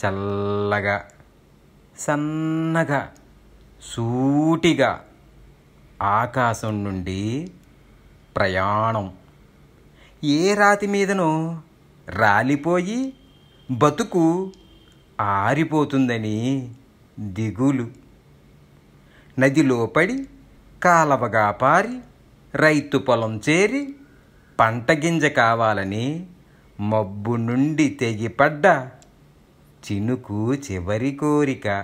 చల్లగా సన్నగా సూటిగా ఆకాశం నుండి ప్రయాణం ఏ రాతి మీదనో రాలిపోయి బతుకు ఆరిపోతుందని దిగులు నదిలో పడి కాలవగా పారి రైతు పొలం చేరి పంట గింజ కావాలని మబ్బు నుండి తెగిపడ్డ చినుకు చివరి కోరిక